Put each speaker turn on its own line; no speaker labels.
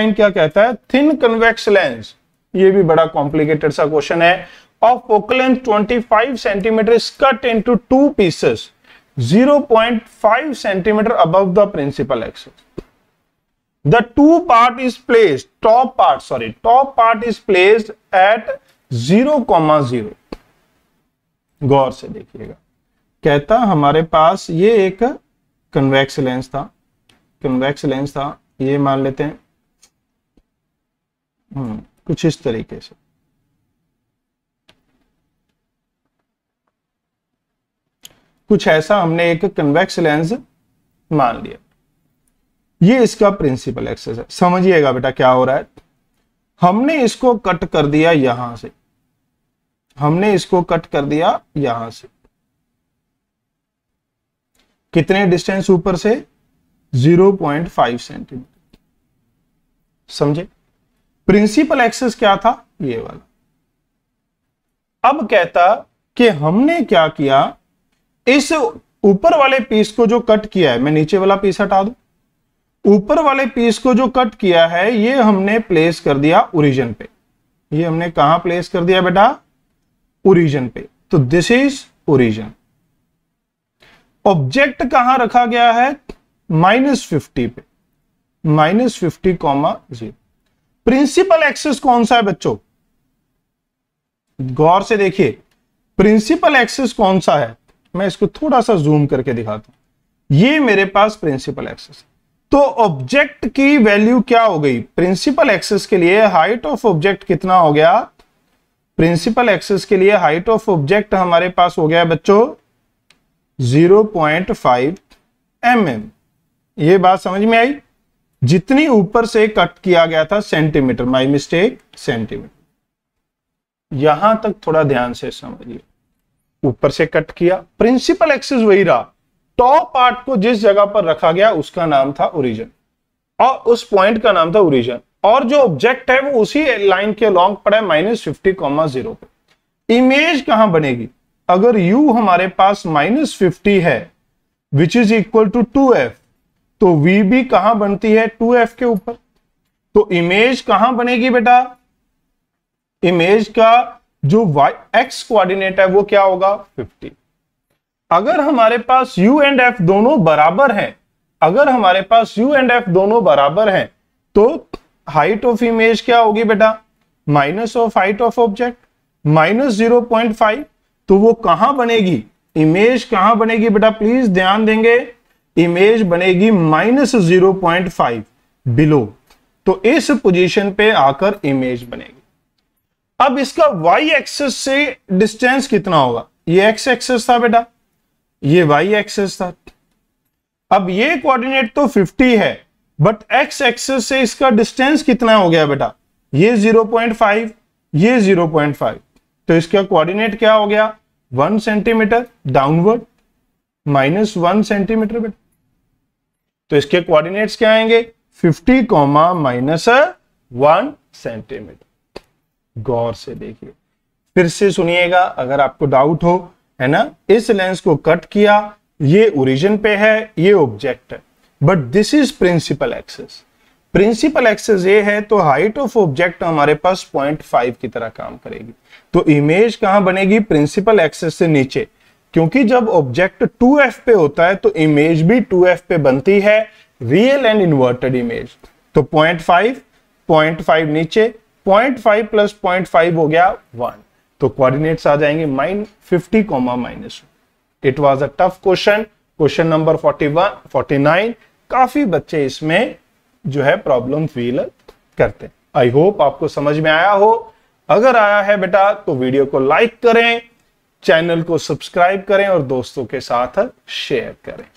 आइन क्या कहता है थिन कन्वेक्स लेंस ये भी बड़ा कॉम्प्लिकेटेड सा क्वेश्चन है of focal length 25 centimetre is cut into two pieces 0.5 centimetre above the principal axis the two part is placed top part sorry top part is placed at 0,0. गौर से देखिएगा कहता हमारे पास ये एक कन्वेक्स लेंस था कन्वेक्स लेंस था ये मान लेते हैं हम्म, कुछ इस तरीके से कुछ ऐसा हमने एक कन्वेक्स लेंस मान लिया ये इसका प्रिंसिपल है समझिएगा बेटा क्या हो रहा है हमने इसको कट कर दिया यहां से हमने इसको कट कर दिया यहां से कितने डिस्टेंस ऊपर से 0.5 सेंटीमीटर समझे प्रिंसिपल एक्सेस क्या था ये वाला अब कहता कि हमने क्या किया इस ऊपर वाले पीस को जो कट किया है मैं नीचे वाला पीस हटा दू ऊपर वाले पीस को जो कट किया है ये हमने प्लेस कर दिया ओरिजिन पे ये हमने कहा प्लेस कर दिया बेटा ओरिजिन पे तो दिस इज ओरिजिन ऑब्जेक्ट कहां रखा गया है माइनस फिफ्टी पे minus fifty comma zero principal axis कौन सा है बच्चों गौर से देखिए प्रिंसिपल एक्सिस कौन सा है मैं इसको थोड़ा सा जूम करके दिखाता हूं ये मेरे पास प्रिंसिपल एक्सिस तो ऑब्जेक्ट की वैल्यू क्या हो गई प्रिंसिपल एक्सिस के लिए हाइट ऑफ ऑब्जेक्ट कितना हो गया प्रिंसिपल एक्सिस के लिए हाइट ऑफ ऑब्जेक्ट हमारे पास हो गया बच्चों 0.5 पॉइंट mm. ये बात समझ में आई जितनी ऊपर से कट किया गया था सेंटीमीटर माय मिस्टेक सेंटीमीटर यहां तक थोड़ा ध्यान से समझिए ऊपर से कट किया प्रिंसिपल एक्सिस वही रहा टॉप पार्ट को जिस जगह पर रखा गया उसका नाम था ओरिजन और उस पॉइंट का नाम था ओरिजन और जो ऑब्जेक्ट है वो उसी लाइन के लॉन्ग पड़ा है माइनस फिफ्टी कॉमा जीरो पे इमेज कहां बनेगी अगर यू हमारे पास माइनस फिफ्टी है which is equal to two f तो वी बी कहां बनती है टू एफ के ऊपर तो इमेज कहां बनेगी बेटा इमेज का जो वाई एक्स कोऑर्डिनेट है वो क्या होगा 50 अगर हमारे पास यू एंड एफ दोनों बराबर हैं अगर हमारे पास यू एंड एफ दोनों बराबर हैं तो हाइट ऑफ इमेज क्या होगी बेटा minus of height of object minus zero point five तो वो कहां बनेगी इमेज कहां बनेगी बेटा प्लीज ध्यान देंगे इमेज बनेगी minus zero point five below तो इस पोजीशन पे आकर इमेज बनेगी अब इसका वाई एक्सेस से डिस्टेंस कितना होगा ये एक्स एक्सेस था बेटा ये वाई एक्सेस था अब ये कोऑर्डिनेट तो 50 है बट एक्स एक्सेस से इसका डिस्टेंस कितना हो गया बेटा ये 0.5 ये 0.5 तो इसका कोऑर्डिनेट क्या हो गया 1 centimetre downward minus one centimetre बेटा तो इसके कोऑर्डिनेट्स क्या आएंगे 50 कॉमा माइनस वन सेंटीमीटर गौर से देखिए फिर से सुनिएगा अगर आपको डाउट हो है ना इस लेंस को कट किया ये ओरिजिन पे है ये ऑब्जेक्ट है but this is principal axis principal axis ये है तो हाइट ऑफ ऑब्जेक्ट हमारे पास 0.5 की तरह काम करेगी तो इमेज कहां बनेगी प्रिंसिपल एक्सेस से नीचे क्योंकि जब ऑब्जेक्ट 2f पे होता है तो इमेज भी 2f पे बनती है रियल एंड इन्वर्टेड इमेज तो 0.5 0.5 नीचे 0.5 प्लस 0.5 हो गया 1 तो कोऑर्डिनेट्स आ जाएंगे minus fifty comma minus it was a tough question question number 41 49 काफी बच्चे इसमें जो है प्रॉब्लम फील करते हैं आई होप आपको समझ में आया हो अगर आया है बेटा तो वीडियो को लाइक करें चैनल को सब्सक्राइब करें और दोस्तों के साथ शेयर करें